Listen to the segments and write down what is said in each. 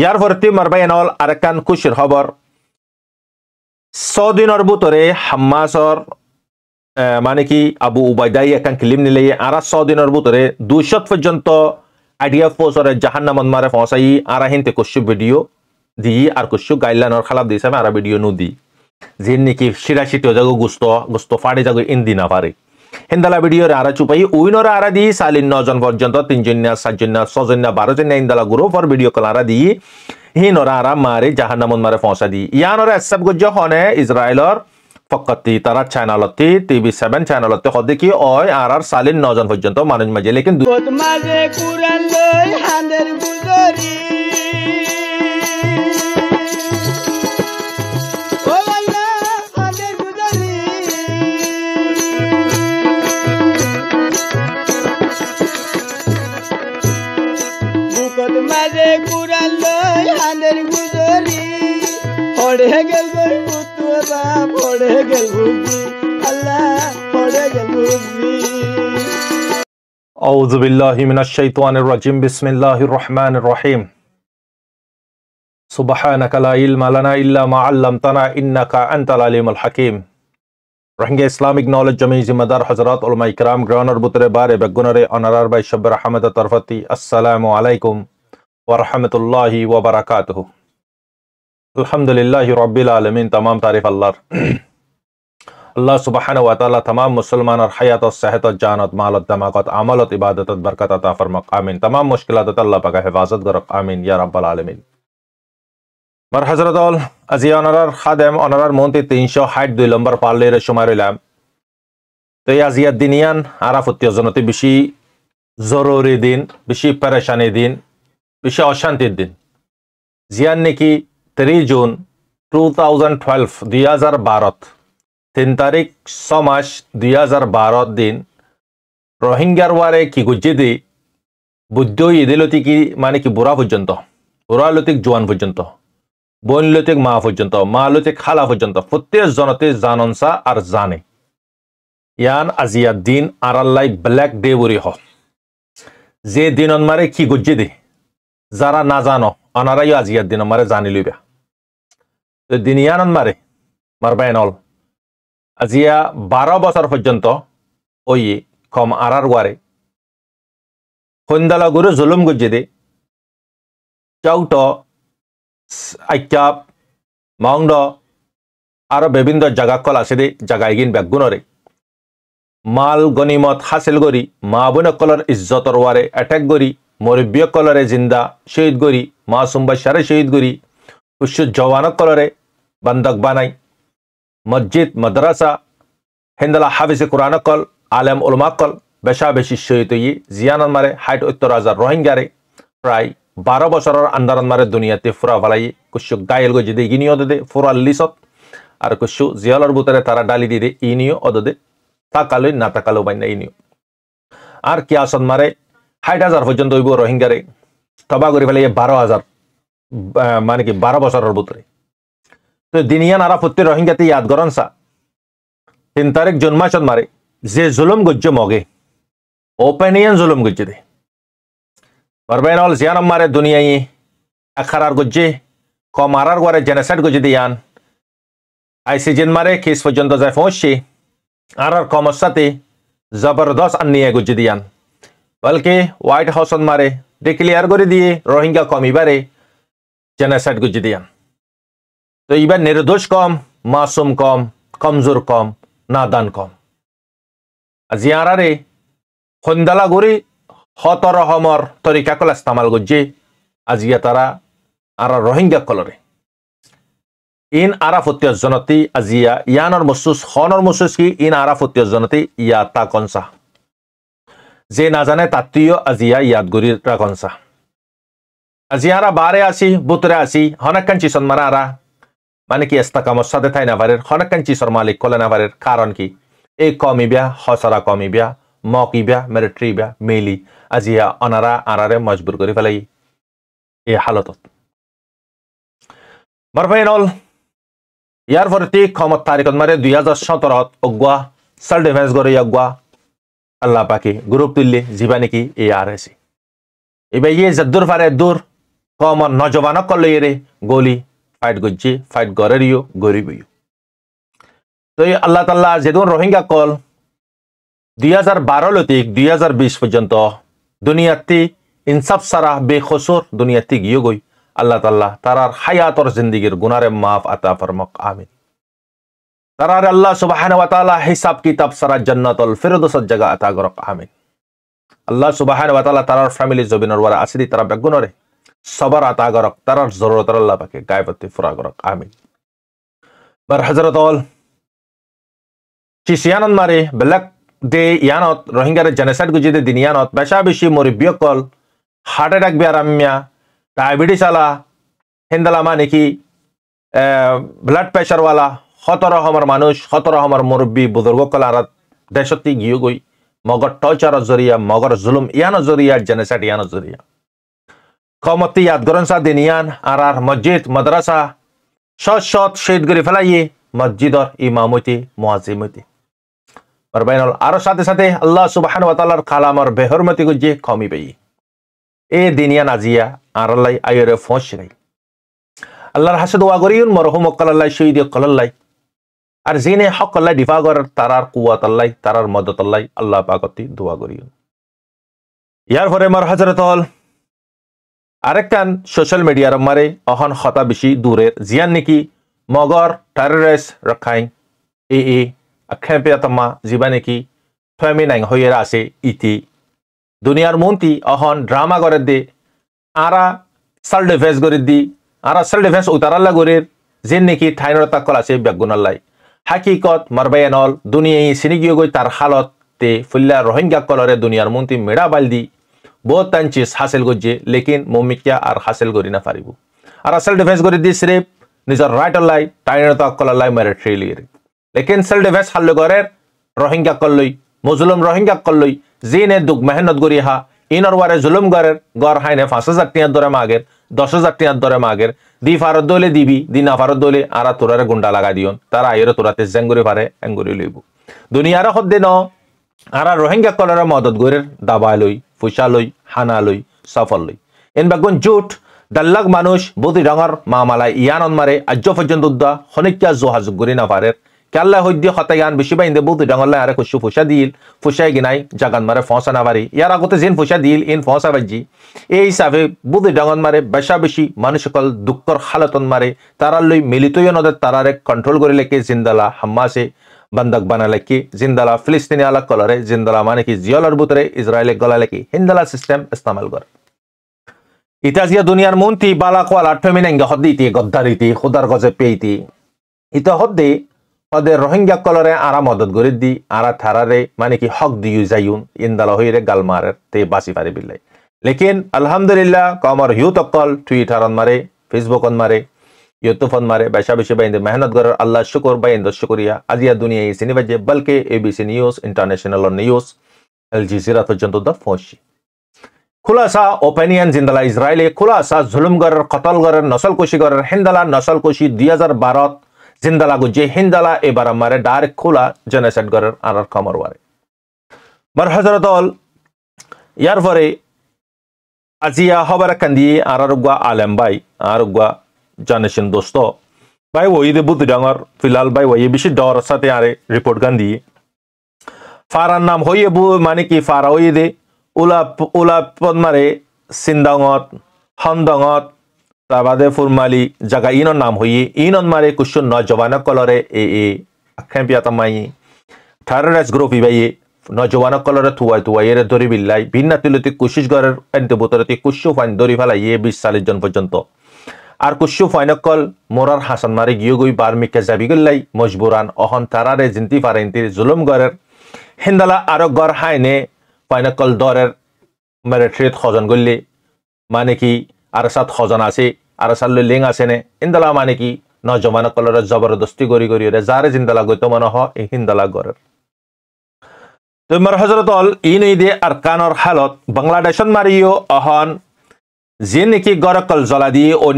ইয়ার এরপরে তিমার আর আরেকখান খুশির খবর ছদিনের বুতরে হাম্মাসর মানে কি আবু উবাইদাই একান ক্লিম নিলে আর ছদিনের বুতরে দুইশত পর্যন্ত আইডিএফ ফোসরে নামন মারে ফসাই আর হিনতে কুসু ভিডিও দি আর কুসু গাইডলাইনের খালাপ দিয়েছে আর ভিডিও নু দি যে নাকি সিরাশিটি যাগো গুস্ত গুস্ত ফাড়ে যাগো ইন্দি না পারে হিন্দালা ভিডিওরে আরা চুপাই উইনর আরা দিয়ে সালিন নজন পর্যন্ত তিনজনিয়া সাতজনিয়া ছজনিয়া বারোজনিয়া হিন্দালা গ্রুপ আর ভিডিও কল আরা দিয়ে হি নরা আরা মারে জাহান্নামন মারে ফসা দি ইয়ান ওরা এসব গজ্জ হনে ইসরায়েলর ফকতি তারা চ্যানেলতে টিভি সেভেন চ্যানেলতে হদে কি অয় আর আর সালিন নজন পর্যন্ত মানুষ মাঝে লেকিন ಹೊಡೆ ಗೆಲ್ಬೇಕು ತೋರ ಹೊಡೆ ಗೆಲ್ಬುಬ್ಬಿ ಅಲ್ಲ ಹೊಡೆ ಗೆಲ್ಬುಬ್ಬಿ أعوذ بالله من الشيطان الرجيم بسم الله الرحمن الرحيم سبحانك لا علم لنا إلا ما علمتنا إنك أنت العليم الحكيم রোহিঙ্গা ইসলামিক নলেজ জমি জিম্মাদার হজরত উলমা ইকরাম গ্রানোর বুতরে বারে বেগুনরে অনারার বাই শব্বর আহমেদ তরফতি আসসালামু আলাইকুম ওয়া রাহমাতুল্লাহি ওয়া বারাকাতুহু আলহামদুলিল্লাহ রব্বিল আলমিন তাম তারিফ আল্লাহর আল্লাহ সুবাহান ওয়াতালা তমাম মুসলমানের হায়াত সেহত জানত মালত দমাকত আমলত ইবাদত বরকত আতা ফরমক আমিন তমাম মুশকিলাত আল্লাহ পাকা হেফাজত গরক আমিন ইয়া রব্বাল আলমিন মার হজরত অল আজি অনারার খাদেম অনারার মন্ত্রী তিনশো ষাট দুই নম্বর পাল্লির সময় রইলাম তো এই আজিয়ার দিনিয়ান আরাফ উত্তেজনতি বেশি জরুরি দিন বেশি পেরেশানি দিন বেশি অশান্তির দিন জিয়ান নাকি three June two thousand twelve दुई हज़ार बारह तीन तारीख छ मास दुई हज़ार बारह दिन রোহিঙ্গার ওয়ারে কি গুজ্জিদি বুদ্ধ ইদেলতি কি মানে কি বুড়া পর্যন্ত বুড়ালতিক জোয়ান পর্যন্ত বইনলতিক মা পর্যন্ত লতিক খালা পর্যন্ত প্রত্যেক জনতে জাননসা আর জানে ইয়ান আজিয়া দিন আর আল্লাহ ব্ল্যাক ডে বরি হ যে দিন অনমারে কি গুজ্জিদি যারা না জানো অনারাইও আজিয়ার দিন অনমারে জানি লইবা দিনিয়ানন মারে মারবায়নল আজিয়া বারো বছর পর্যন্ত ওই কম আরার ওয়ারে সন্ধ্যালা গুরু জুলুম গজ্জে দে চৌট আইকাপ মাউন্ড আরো বিভিন্ন জাগা কল আছে দে জাগায় গিন ব্যাগুণরে মাল গনিমত হাসিল করি মা বোনকলর ইজ্জতর ওয়ারে অ্যাটাক করি মরব্বীয়কলরে জিন্দা শহীদ করি মা বাসারে শহীদ করি উচ্চ জওয়ানকলরে বন্দক বানাই মসজিদ মাদ্রাসা হিন্দলা হাফিজ কল আলেম উলমাকল শহীদ শিষ্যতই জিয়ানান মারে হাইট উত্তর হাজার রোহিঙ্গারে প্রায় বারো বছরের আন্দারান মারে দুনিয়াতে ফুরা ভালাই কুসু গায়েল গজি দিয়ে ইনিও দে ফুরা লিসত আর কুসু জিয়ালর বুতরে তারা ডালি দিয়ে দে ইনিও অদে তাকালোই না তাকালো বাইন ইনিও আর কি আসন মারে হাইট হাজার পর্যন্ত হইব রোহিঙ্গারে তবা করে ফেলে বারো হাজার মানে কি বারো বছরের ভিতরে তো দিনিয়ান আরাফত্তি রোহিঙ্গাতে ইয়াদ করেন সা তিন তারিখ জন্মাসন মারে যে জুলুম গুজ্জ মগে ওপেনিয়ান জুলুম গুজ্জে দে পারবেন অল জিয়ানম মারে দুনিয়ায় আখারার গুজ্জে কম আরার গড়ে জেনেসাইড গুজ্জে দে ইয়ান আইসিজিন মারে কেস পর্যন্ত যায় পৌঁছছে আর আর কমর সাথে জবরদস্ত আন্নিয়ে গুজ্জে দিয়ান বলকে হোয়াইট হাউসন মারে ডিক্লিয়ার করে দিয়ে রোহিঙ্গা কমিবারে জেনেসাইড গুজ্জে দিয়ান तो इवन निर्दोष कौम मासूम কম कमजोर কম নাদান কম जियारे खुंदला गुरी हतर हमर तरीका कल इस्तेमाल गुज्जे आज यारा आर रोहिंग्या कलरे ইন আৰাফতীয় জনতি আজিয়া ইয়ানৰ মচুচ হনৰ মচুচ কি ইন আৰাফতীয় জনতি ইয়া তা কঞ্চা যে নাজানে তাতীয় আজিয়া ইয়াত গুৰিৰা আজি আজিয়াৰা বাৰে আছি বুটৰে আছি হনাকান চিচন মাৰা আৰা মানে কি এস্তাকামত সাথে থাই নাভারের হনাকান চিসর মালিক কলে নাভারের কারণ কি এই কমি বিয়া হসরা কমি বিয়া মক ইবিয়া মেরিট্রি বিয়া মেলি আজি অনারা আনারে মজবুর করে ফেলাই এই হালতত বরফাইনল ইয়াৰ ঠিক ক্ষমত মারে দুই হাজার সোতৰত অগুয়া সেল ডিফেন্স কৰি অগুয়া আল্লাহ পাকি গ্ৰুপ তুললি জীবা নেকি এ আৰ আছে এবার ইয়ে যে দূর ফারে দূৰ কমন নজবানক কলে এৰে গলি ফাইট করছে ফাইট করেরিও গরিবইও তো এই আল্লাহ তাল্লা যেগুন রোহিঙ্গা কল দুই হাজার বারো লতিক দুই হাজার বিশ পর্যন্ত দুনিয়াতে ইনসাফ সারা বেখসর দুনিয়াতে গিয়ে গই আল্লাহ তাল্লাহ তারার হায়াতর জিন্দিগির গুনারে মাফ আতা ফরমক আমিন তারার আল্লাহ সুবাহান ওয়াতালা হিসাব কিতাব সারা জন্নতল ফেরদসর জায়গা আতা গরক আমিন আল্লাহ সুবাহান ওয়াতালা তারার ফ্যামিলি জবিনর ওয়ারা আসিদি তারা বেগুনরে সবার আতা গরক তারার জরুরত আল্লাহ পাকে গায়বতে ফুরা গরক আমিন বার হজরত অল চিসিয়ানত মারে বেলাক দে ইয়ানত রোহিঙ্গার জেনেসাইড গুজি দে দিনিয়ানত বেশা বেশি মরিবিয় কল হার্ট অ্যাটাক বিয়ার আমিয়া ডায়াবেটিস আলা হিন্দালা মানে ব্লাড প্রেশারওয়ালা সত রকমের মানুষ সত রকমের মুরব্বী বুজুর্গকল আর দেশতে গিয়ে গই মগর টর্চারর জরিয়া মগর জুলুম ইয়ানোর জরিয়া জেনেসাইড ইয়ানোর জরিয়া কমতি ইয়াদগরনসা দিনিয়ান আর আর মসজিদ মাদ্রাসা সৎ সৎ শহীদ করে ফেলাইয়ে মসজিদর ইমামতি মোয়াজিমতি পারবেনল আরো সাথে সাথে আল্লাহ সুবাহান ওয়াতালার কালামর বেহরমতি গুজে কমিবেই এ দিনিয়ান আজিয়া আর আল্লাহ আয়রে ফোঁস নাই আল্লাহর হাসে দোয়া করিউন মরহুম অকলাল্লাই শহীদ কলাল্লাই আর জিনে হক আল্লাহ ডিফা তারার কুয়াত আল্লাহ তারার মদত আল্লাহ আল্লাহ পাকতি দোয়া করিউন ইয়ার পরে মর হাজরতল আরেকটান সোশ্যাল মিডিয়ার মারে অহন হতা বেশি দূরের জিয়ান নাকি মগর টেররেস রক্ষাই এ এ আখ্যাম্পিয়াতমা জিবা নাকি থমি নাইং হইয়ের আছে ইতি দুনিয়ার মন্ত্রী অহন ড্রামা করে দে আরা সাল ডিফেন্স করে দি আরা সাল ডিফেন্স উতারাল্লা গরির যে নাকি ঠাইনর তাকল আছে বেগুনাল্লাই হাকিকত মারবায়ানল দুনিয়াই চিনিগিয়ে গৈ তার হালত তে ফুল্লা রোহিঙ্গা কলরে দুনিয়ার মন্ত্রী মেড়া বাইল দি বহুত টাইম চিজ হাসিল করছে লেকিন মমিকিয়া আর হাসিল করি না পারিব আর আসল ডিফেন্স করে দিয়ে সিরেফ নিজের রাইটর লাই টাইনতা অকলার লাই মেরিট্রি লিগের লেকিন সেল ডিফেন্স হাল্লে করে রোহিঙ্গা কল্লই মজুলম রোহিঙ্গা কল্লই নে দুঃখ মেহনত করি হা ইনর ওয়ারে জুলুম গড়ের গড় হাইনে পাঁচ হাজার টিয়ার দরে মাগের দশ হাজার টিয়ার দরে মাগের দি ফারত দলে দিবি দি না ফারত দলে আর তোরারে গুন্ডা লাগা দিয়ন তারা আইরে তোরাতে জেঙ্গুরি পারে এঙ্গুরি লইব দুনিয়ার সদ্যে ন আর রোহিঙ্গা কলরে মদত গরের দাবা লই ফুসালই হানালই সফলই এনবাগুন জুট দাল্লাগ মানুষ বদি রঙর মামালায় ইয়ান মারে আজ্য পর্যন্ত উদ্দা হনিকা জোহাজুক গরি না পারে কেল্লা হইদ্য হতাইয়ান বেশি বাইন্দে বতি রঙল্লায় আরে খুশু ফুসা দিল ফুসাই গিনাই জাগান মারে ফসা না পারি ইয়ার আগতে যেন ফুসা দিল ইন ফসা বাজি এই হিসাবে বদি ডঙন মারে বেশা বেশি সকল দুঃখর হালতন মারে তারার লই মিলিতই নদের তারারে কন্ট্রোল করে লেখে জিন্দালা হাম্মাসে বান্দাক বানালে কি জিন্দালা ফিলিস্তিনি আলাক কলরে জিন্দালা মানে কি জিয়লর বুতরে ইসরায়েলে গলালে কি হিন্দালা সিস্টেম ইস্তামাল করে ইতাজিয়া দুনিয়ার মন্তি বালা কোয়ালা ফেমিনেঙ্গে হদ্দি ইতি গদ্দারিতি খুদার গজে পেইতি ইতা হদ্দি ওদের রোহিঙ্গা কলরে আরা মদত গরি দি আরা থারারে মানে কি হক দিউ যাইউন ইন্দালা হইরে গাল মারের তে বাঁচি পারি লেকিন আলহামদুলিল্লাহ কমর হিউ তকল টুইটারন মারে ফেসবুকন মারে ইয়তুফন মারে বেশা বেশি বাইন্দে মেহনত গরার আল্লাহ শুকর বাইন্দ শুকরিয়া আজিয়া দুনিয়া এই বাজে বলকে ABC news international news Al জি জিজিরা পর্যন্ত দ ফোনছি খুলাসা ওপেনিয়ন জিন্দালা ইসরায়েলে খুলাসা জুলুম গরার কতল নসল নসলকুশি গরার হিন্দালা নসলকুশি দুই হাজার বারত জিন্দালা গুজে হিন্দালা এবার মারে ডাইরেক্ট খোলা জেনেসেট গরার আর কমর ওয়ারে মার হজরত ইয়ার পরে আজিয়া হবার কান্দি আর গুয়া আলেম বাই আর গুয়া जानेशन दोस्तों भाई वही दे बुद्ध डांगर फिलहाल भाई वही बिशी डॉर साथ यारे रिपोर्ट गन दिए फारा नाम होइए बु माने कि फारा होइए दे उला उला पदमारे सिंदांगत हंदांगत তাবাদে ফুরমালি জাগা ইনন নাম হইয়ে ইনন মারে কুশন ন জবান কলরে এ এ আখ্যান পিয়াতা মাই থারেরাস গ্রুপ ইবাইয়ে নজওয়ান কলরে থুয়াই থুয়াই এর ধরি বিল্লাই ভিন্না তিলতি কুশিস গরের এন্তে বোতরতি কুশু ফাইন ধরি ফেলাই এ বিশ চাল্লিশ জন পর্যন্ত আর কুশু ফৈনকল মোরার হাসান মারি গিয়ে গই বার্মিকা জাবিগুল্লাই মজবুরান অহন তারারে জিন্তি ফারেন্তির জুলুম গড়ের হিন্দালা আরো গড় হাইনে ফৈনকল দরের মেরেট্রিত সজন গল্লি মানে কি আরসাত সজন আছে আরসাল লিং আছে নে ইন্দালা মানে কি ন জমানকলর জবরদস্তি গড়ি গড়ি রে যারে জিন্দালা গইতো মনে হ এই হিন্দালা গড়ের তোমাৰ হজৰত অল ইন ঈদে আৰকানৰ হালত বাংলাদেশত মাৰিও অহন যিনিকি জ্বলা জলাদি ও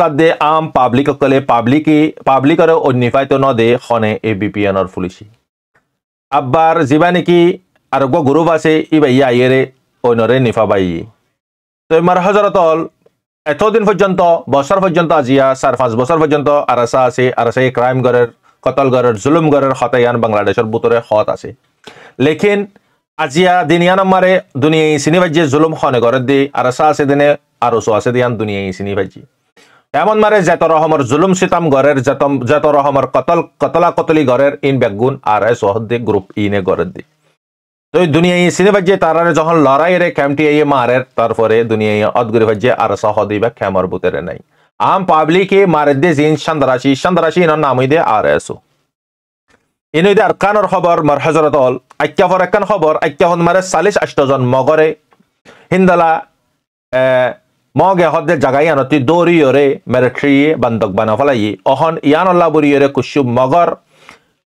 যাত দে আম পাবলিক কলে পাবলিকি পাবলিকর ও নিফাইত নদে খনে এ বিপিএনর ফুলিছি আব্বার যিবা নেকি আৰু গো গ্ৰুপ আছে ই বাই আইয়েৰে অন্যৰে নিফা বাই তো ইমাৰ হজৰতল এতদিন পৰ্যন্ত বছৰ পৰ্যন্ত আজিয়া চাৰি পাঁচ বছৰ পৰ্যন্ত আৰাচা আছে আৰাচাই ক্ৰাইম গড়ের কতল গড়ের জুলুম গড়ের হতায়ান বাংলাদেশৰ বুটৰে সৎ আছে লেকিন আজিয়া দিনিয়া নম্মারে দুনিয়া চিনি ভাজি জুলুম খনে ঘরের দি আর আছে দিনে আর সো আছে দিয়ান দুনিয়া চিনি ভাজি এমন মারে জেত রহমর জুলুম সিতাম গরের জেতম জেত রহমর কতল কতলা কতলি গরের ইন বেগুন আর এ দি গ্রুপ ইনে গড়ের দি তো দুনিয়া চিনি ভাজি তারারে যখন লড়াই রে ক্যামটি এই মারের তারপরে দুনিয়া অদগুরি ভাজি আর হদি বা খ্যামর বুতেরে নাই আম পাবলিকে মারে দিয়ে জিন সান্দারাশি সান্দারাশি ইনার নামই দে আর এসো ইনইদে আর কানর খবর মর হজরত অল আক্যাফর একান খবর আক্যাহন মারে চালিশ আষ্টজন মগরে হিন্দালা মগে হদে জাগাই আনতি দৌড়িয়রে মেরেট্রিয়ে বান্দক বানা ফলাইয়ে অহন ইয়ান আল্লাহ বুড়িয়রে কুসুম মগর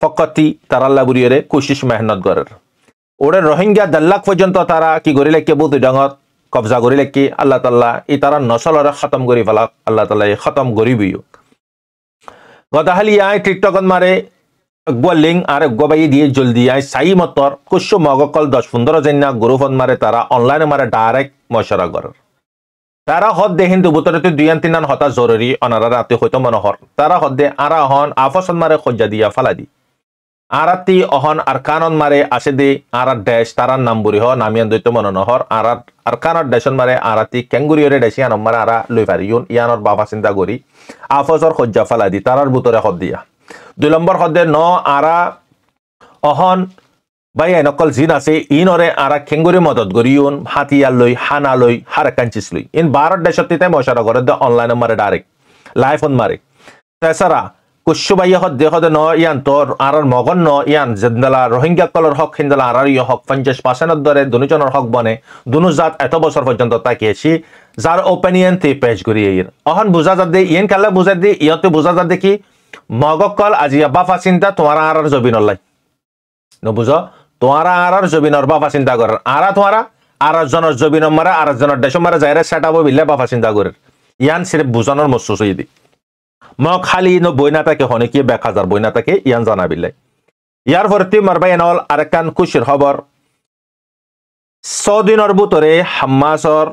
ফকতি তার আল্লাহ বুড়িয়রে কুশিস মেহনত গরের ওরে রোহিঙ্গা দেড় পর্যন্ত তারা কি গরিলে কে বুত ডাঙত কবজা করিলে কি আল্লাহ তাল্লাহ ই তারা নচলরে খতম করি ফেলাক আল্লাহ তাল্লাহ খতম করিবিও গদাহালি আই টিকটকত মারে अगुआ लिंग और अगुआ भाई दिए जल्दी आए सही मतोर कुछ मग कल दस पंद्रह जन ना ग्रुप मारे तारा ऑनलाइन मारे তারা হদ দে হিন্দু দুই আন তিন আন হতা জরুরি অনারা রাতে হয়তো মনোহর তারা হদ আরা হন আফসন মারে খজ্জা দিয়া ফালা দি আরাতি অহন আর কানন মারে আসে দে আরার ড্যাশ তারার নাম বুড়ি হ নামিয়ান দৈত মনোনহর আরার আর কানর ড্যাশন মারে আরাতি ক্যাঙ্গুরিয়রে ড্যাশি আনম মারে আরা লই ফারি ইউন ইয়ানর বাবা চিন্তা করি আফসর খজ্জা ফালা দি তারার বুতরে হদ দিয়া দুই নম্বর সদে ন আরা অহন বাই আইনকল জিন আছে ইনরে আরা খেঙ্গুরি মদত গরিউন হাতিয়ালই কাঞ্চিস লই ইন ভারত দেশত তিতে মশারা ঘরে দে অনলাইন মারে ডাইরেক্ট লাইফ অন মারে তেসারা কুশু বাই হদ দে হদ ন ইয়ান তোর আরার মগন ন ইয়ান জেন্দলা রোহিঙ্গা কলর হক হিন্দলা আরার ইয় হক পঞ্চাশ পার্সেন্টের দরে দুজনের হক বনে দুনু জাত এত বছর পর্যন্ত তাকিয়েছি যার ওপেনিয়ন তে পেশ করিয়ে ইয়ের অহন বুঝা যাত দে ইয়েন কালা বুঝা দি ইয়তে বুঝা যাত দেখি কল আজি বাফা চিন্তা তোমার আর জবিনল্লাই নবুঝ তোমার আর জবিনর বাফা চিন্তা করার আর তোমার আর জনের জবিন মারা আর জনের দেশ মারা যাইরা সেটাবো বিলে বাফা চিন্তা করার ইয়ান সিরেফ বুঝানোর মস্য সইদি ম খালি ন বই না থাকে কি ব্যাখ্যা যার বই না থাকে ইয়ান জানা বিলে ইয়ার ভর্তি মারবাই এনল আর একান খুশির খবর ছদিনের বুতরে হাম্মাসর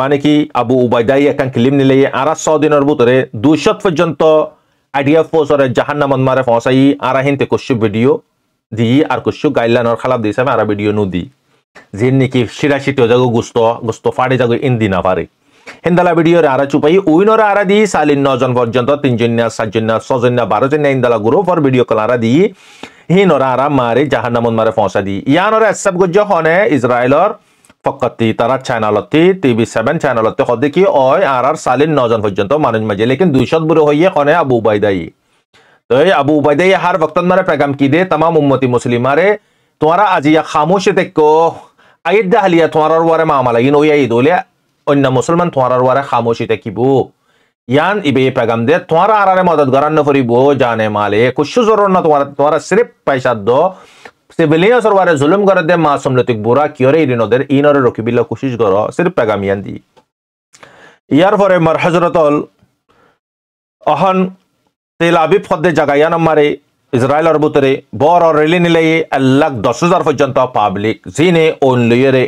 মানে কি আবু উবাইদাই একান ক্লিম নিলে আর ছদিনের ভিতরে দুইশত পর্যন্ত আইডিএফ ফোর্স ওরে জাহান নাম মারে ফসা ই আর হিনতে কুশু ভিডিও দি আর কুশু গাইডলাইন ওর খালাপ দিয়েছে আর ভিডিও নু দি জিন নাকি সিরাশিটিও যাগো গুস্ত গুস্ত ফাড়ে যাগো ইন্দি না পারে হিন্দালা ভিডিওরে আর চুপাই উইনর আর দি সালিন নজন পর্যন্ত তিনজন সাতজন ছজন বারোজন ইন্দালা গ্রুপ ওর ভিডিও কল আর দি হিন ওরা আর মারে জাহান নাম মারে ফসা দি ইয়ান ওরে এসেপ্ট গুজ হনে ইসরায়েলর ফকতি তারা চ্যানেলতি টিভি সেভেন চ্যানেলতে সদে কি অয় আর আর সালিন নজন পর্যন্ত মানুষ মাঝে লেকিন দুইশত বুড়ো হইয়ে কনে আবু উবাইদাই তো এই আবু উবাইদাই হার ভক্তন মারে পেগাম কি দে তামাম উম্মতি মুসলিমারে তোমারা আজি ইয়া খামোশে দেখ আইদ দা হালিয়া তোমার ওয়ারে মামালা ইন ওই আইদ ওলে অন্য মুসলমান তোমার ওয়ারে খামোশি দেখিব ইয়ান ইবে পেগাম দে তোমারা আরারে মদত গরান্ন করিব জানে মালে কুশু জরুর না তোমার তোমারা সিরিফ পয়সা দ ਸਿਵਲਿਆਂ ਸਰਵਾਰੇ ਜ਼ੁਲਮ ਕਰਦੇ ਮਾਸੂਮ ਲਤਿਕ ਬੁਰਾ ਕਿਉਰੇ ਇਨੋਦਰ ਇਨੋਰ ਰੋਕਿਬਿਲਾ ਕੋਸ਼ਿਸ਼ ਕਰੋ ਸਿਰਫ ਪੈਗਾਮੀਆਂ ਦੀ ইয়ার পরে মার হজরতল অহন তেল আবিব ফদ্দে জাগাইয়া বুতরে রেলি এক লাখ দশ হাজার পর্যন্ত পাবলিক জিনে ওন লুয়েরে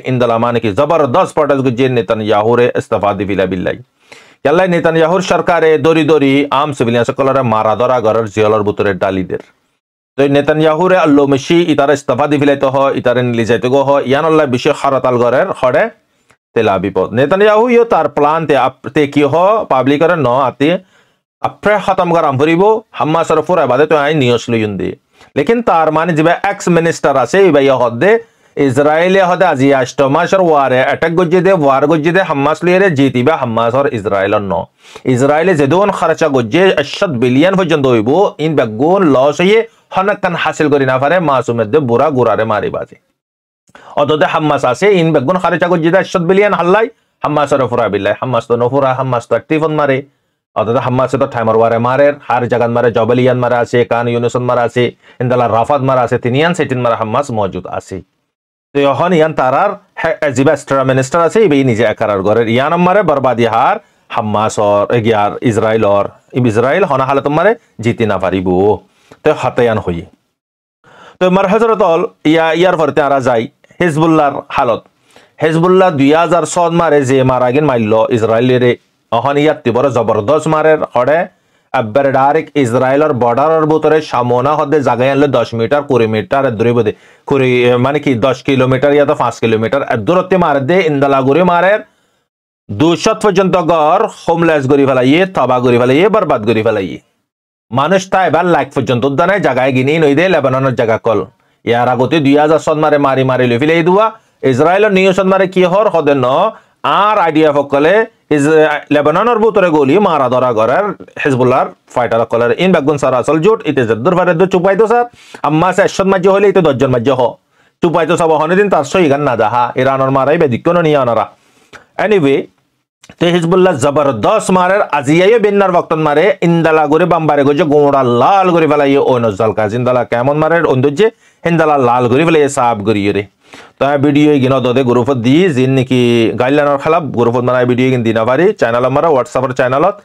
মানে কি জবরদস্ত গুজিয়ে নেতান ইয়াহুরে ইস্তফা দিবিলা বিল্লাই ইয়াল্লাই নেতান ইয়াহুর সরকারে দরি দরি আম সিভিলিয়ান সকলরে মারা ধরা গড়ের জিয়লর বুতরে ডালিদের তো নেতানয়াহুরে আল্লো মেশি ইতারা ইস্তফা দি ফিলাইতে হ ইতারে নিলি যাইতে গো হয় ইয়ানল্লাহ বিশ্ব হরতাল গড়ের হরে তেলা বিপদ নেতানিয়াহু ইয় তার প্লান তে তে কি হ পাবলিকরে ন আতি আফ্রে খতম করাম ফুরিব হাম্মা সরফুর আবাদে তো আই নিয়স লইন দি লেকিন তার মানে যে এক্স মিনিস্টার আছে ইবাই হদ্দে ইসরায়েলে হদে আজি আষ্ট মাসর ওয়ারে অ্যাটাক গজ্জি দে ওয়ার গজ্জি দে হাম্মাস লিয়ে জিতিবে হাম্মাস হর ইসরায়েলর ন ইসরায়েলে যেদুন খরচা গজ্জে আশাদ বিলিয়ন পর্যন্ত হইব ইন বেগুন লস হইয়ে হনাকান হাসিল করি না পারে মাসুমের দে বুড়া গুড়ারে মারি বাজে অতদে হাম্মাস আছে ইন বেগুন খারে চাকর জিদা ঈশ্বর বিলিয়ান হাল্লাই হাম্মাসের ফুরা বিল্লাই হাম্মাস তো নফুরা হাম্মাস তো টিফন মারে অতদে হাম্মাসে তো ঠাইমার ওয়ারে মারে হার জাগান মারে জবলিয়ান মারা আছে কান ইউনিসন মারা আছে ইন্দালা রাফাত মারা আছে তিনিয়ান সেটিন মারা হাম্মাস মজুদ আছে তো এখন ইয়ান তারার জিবা স্টার মিনিস্টার আছে ইবে নিজে একারার ঘরের ইয়ান মারে বরবাদি হার হাম্মাস অর এগিয়ার ইসরায়েল অর ইসরায়েল হনা হালত মারে জিতি না পারিব তো হাতায়ান হই তো মার হাজরত অল ইয়া ইয়ার পরে তারা যায় হেজবুল্লার হালত হেজবুল্লা দুই হাজার সদ মারে যে মারা গিন মাইল ইসরায়েলের অহন ইয়াত তীব্র জবরদস্ত মারের হড়ে আব্বার ডাইরেক্ট ইসরায়েলের বর্ডারের ভিতরে সামোনা হদে জায়গায় আনলে দশ মিটার কুড়ি মিটার দূরে বোধে কুড়ি মানে কি দশ কিলোমিটার ইয়া তো পাঁচ কিলোমিটার দূরত্বে মারে দে ইন্দালাগুড়ি মারে দুশত পর্যন্ত গড় হোমলেস গড়ি ফেলাইয়ে তবা গড়ি ফেলাইয়ে বরবাদ গড়ি ফেলাইয়ে মানুষ তাই এবার লাইক পর্যন্ত উদ্যানে জায়গায় গিনি নই দে লেবাননের জায়গা কল ইয়ার আগতে দুই হাজার সন মারে মারি মারি লই ফেলে দুয়া ইসরায়েলের নিউ সন মারে কি হর হদে ন আর আইডিয়া সকলে লেবাননের বুতরে গলি মারা ধরা করার হেজবুল্লার ফাইটার সকলের ইন বেগুন সার আসল জোট ইতে জদ্দুর ফারে দু চুপাই তো স্যার আম্মা সে একশন মাজ্য হলে ইতে দশজন মাজ্য হ চুপাই তো সব হনে দিন তার সই গান না যাহা ইরানোর মারাই বেদিক্য নিয়ে অনারা এনিওয়ে তে হিজবুল্লাহ জবরদস্ত মারের আজিয়াইও বিন্নার বক্তন মারে ইন্দালা করে বাম্বারে গজে গোড়া লাল করে ফেলাইয়ে ও নজল কাজ ইন্দালা কেমন মারের অন্ধর্যে ইন্দালা লাল করে ফেলাইয়ে সাফ করিয়ে রে তো হ্যাঁ ভিডিও গিনো দদে গ্রুপ দি যিন নাকি গাইডলাইনের খেলাপ গ্রুপ মারা ভিডিও গিন দিনা পারি চ্যানেল মারা হোয়াটসঅ্যাপের চ্যানেলত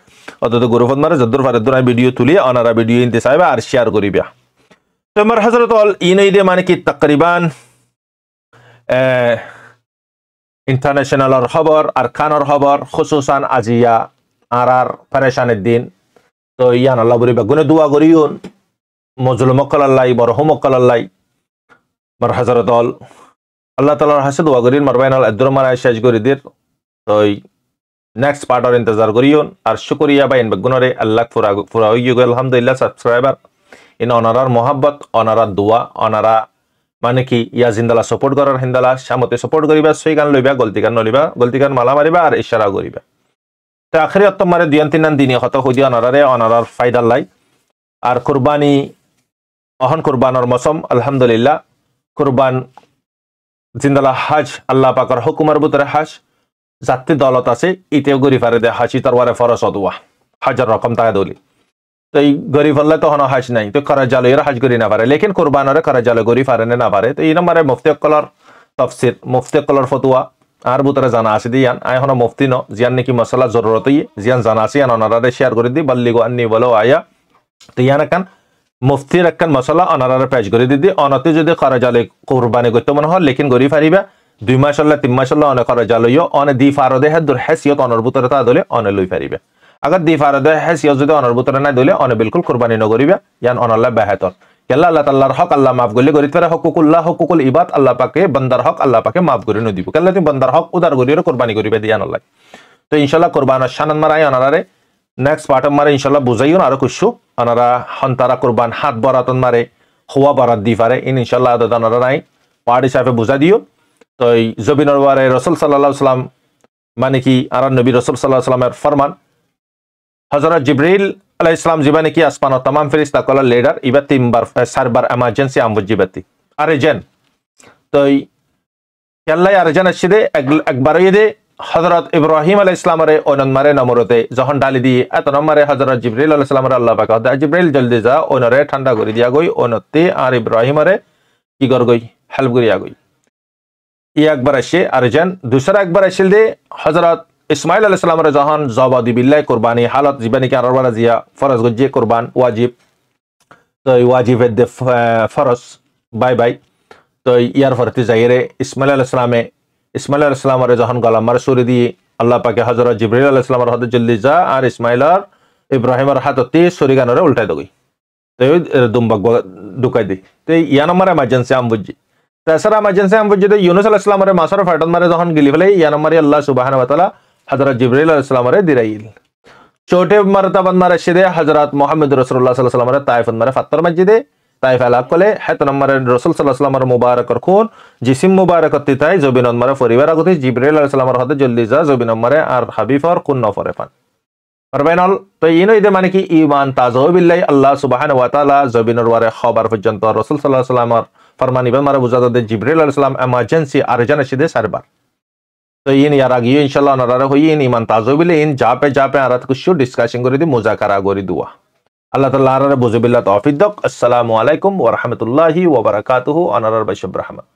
অদতে গ্রুপ মারে যদ্দুর ফারে দুনাই ভিডিও তুলি অনারা ভিডিও ইনতে চাইবা আর শেয়ার করিবা তো মার হজরত অল ইন মানে কি তাকরিবান ইন্টারন্যাশনালর খবর আর খানর খবর খুসুসান আজিয়া আর আর ফেরেশানের দিন তো ইয়ান আল্লাহ বলিবা গুনে দোয়া করিউন মজলুম কলাল্লাই বরহম আল্লাহ মার হাজারত অল আল্লাহ তালার হাসে দোয়া করিন মারবাইন আল এদ্রমান শেষ করি দির তো নেক্সট পার্টর ইন্তজার করিউন আর শুকরিয়া বা ইনবেগুনরে আল্লাহ ফুরা ফুরা হইয়া আলহামদুলিল্লাহ সাবস্ক্রাইবার ইন অনারার মোহাব্বত অনারা দোয়া অনারা মানে কি ইয়া জিন্দালা সপোর্ট করার হিন্দালা শ্যামতে সপোর্ট করিবা সেই গান লইবা গলতি গান নলিবা গলতি গান মালা মারিবা আর ইশারা করিবা তো আখেরি অত্তম মারে দুই তিন নান দিনে হত হুদি অনারারে অনারার ফাইদার লাই আর কুরবানি অহন কুরবানর মৌসুম আলহামদুলিল্লাহ কুরবান জিন্দালা হাজ আল্লাহ পাকর হুকুমার বুতরে হাজ যাত্রী দলত আছে ইতেও গরিফারে দে হাসি তরওয়ারে ফরস অদুয়া হাজার রকম তাই তো এই গরিব হল্লা তখন হাজ নাই তো করাজালো এরা হাজ করি না পারে লেকিন কোরবানরে করাজালো গরিব আরেনে না পারে তো এই নম্বরে মুফতি অকলর তফসির মুফতি অকলর ফতুয়া আর বুতরে জানা আছে দিয়ান এখন মুফতি ন জিয়ান নাকি মশলা জরুরতই জিয়ান জানা আছে ইয়ান অনারারে শেয়ার করে দি বাল্লি গো আন্নি বলো আয়া তো ইয়ান একান মুফতির একখান মশলা অনারারে পেশ করে দিদি অনতে যদি জালে কোরবানি করতে মনে হয় লেকিন গরিব হারিবা দুই মাস হল্লা তিন মাস হল্লা অনেক করাজালইও অনে দি ফারদে হ্যাঁ দূর হ্যাঁ সিয়ত অনর বুতরে তা দলে অনে লই ফারিবে আগত দি ফারাদা হেস ইয়া যদি অনর বুতরে না দইলে অন বিলকুল কুরবানি নগরিবা ইয়ান অনল্লা বেহাতন কেলা আল্লাহ তাল্লাহর হক আল্লাহ মাফ করলে গরিত পারে হকুকুল্লাহ হকুকুল ইবাদ আল্লাহ পাকে বান্দার হক আল্লাহ পাকে মাফ করে নদিব কেলা তুমি বান্দার হক উদার গরিয়ে কুরবানি করিবে দিয়ান আল্লাহ তো ইনশাআল্লাহ কুরবানার শানান মারাই অনারে নেক্সট পার্টন মারে ইনশাআল্লাহ বুঝাইও আর কিছু অনারা হন্তারা কুরবান হাত বরাতন মারে হওয়া বরাত দি পারে ইন ইনশাআল্লাহ আদত অনারা নাই পাহাড় হিসাবে বুঝা দিও তো জবিনর বারে রসুল সাল্লাহ সাল্লাম মানে কি আর নবী রসুল সাল্লাহ সাল্লামের ফরমান হজরত জিবরিল আলাহ ইসলাম জিবা নাকি আসমান তাম ফেরিস্তা কলার লিডার ইবা তিনবার সারবার এমার্জেন্সি আরে জেন তো কেল্লাই জেন আসছে দে একবার দে হজরত ইব্রাহিম আলাহ ইসলামরে মারে নমরতে যখন ডালি দিয়ে এত নম্বরে হজরত জিবরিল আলাহ ইসলামের আল্লাহ পাক জিবরিল জলদি যা অনরে ঠান্ডা করে দিয়া গই অনতি আর ইব্রাহিমরে কি কর গই হেল্প করিয়া গই ই একবার আরে জেন দুসরা একবার আসছিল দে হজরত ইসমাইল আলাহ সালামরা যখন জবাদি বিল্লাই কোরবানি হালত জীবানিকে আরবারা জিয়া ফরজ গজ্জে কোরবান ওয়াজিব তো ওয়াজিবের দে ফরজ বাই বাই তো ইয়ার ফরতে যাইরে ইসমাইল আলাহ সালামে ইসমাইল আলাহ সালামরে যখন গলাম মারে সুরে দিয়ে আল্লাহ পাকে হজরত জিবরিল আলাহ সালামর হদে জল্দি যা আর ইসমাইলর ইব্রাহিমর হাততে সুরি গানরে উল্টাই দগই তো দুম্বাক ঢুকাই দি তো ইয়া আমার এমার্জেন্সি আম বুঝি তাছাড়া এমার্জেন্সি আম বুঝি তো ইউনুস আলাহ সালামরে মাসর ফাটন মারে যখন গেলি ফেলে ইয়া মারি আল্লাহ সুবাহান তালা हज़रत जबरील अलैहि दिराइल छोटे मरतब रशिदे हज़रत मोहम्मद रसूल ताइफ मर फतर मस्जिदे তাইফ আলাকলে হেত নম্বরে রসুল সাল্লাহামের মুবারকর খুন জিসিম মুবারকর তিতাই জবিন নম্বরে পরিবার আগতে জিবরিল আলাইসালামর হতে জলদি যা জবিন নম্বরে আর হাবিফর খুন নফরে পান পারবেন অল তো ইনো মানে কি ইমান তাজবিল্লাই আল্লাহ সুবাহান ওয়াতালা জবিনর ওয়ারে খবর পর্যন্ত রসুল সাল্লাহ সাল্লামর ফরমানিবেন মারে বুঝাতে জিবরিল আলাইসালাম এমার্জেন্সি আর জানাশিদে সারবার इन ಯಾರಾಗಿಯೋ ಇನ್ಶಾಲ್ಲ ನರಾರ ಹೊಯಿ ಇನ್ ಇಮನ್ ತಾಜೋಬಿಲ್ಲ ಇನ್ ಜಾಪೆ ಜಾಪೆ ಆರತ್ ಕುಶು ಡಿಸ್ಕಶನ್ ಗೋರಿದಿ ಮುಜಾಕರ ಆಗೋರಿ ದುವಾ ಅಲ್ಲಾ ತಲ್ಲ ಆರರ ಬುಜುಬಿಲ್ಲ ತೌಫಿಕ್ ದಕ್ ಅಸ್ಸಲಾಮು ಅಲೈಕುಂ ವರಹಮತುಲ್ಲಾಹಿ ವಬರಕಾತುಹು ಅನರರ್ ಬಶಬ್ರಹಮತ್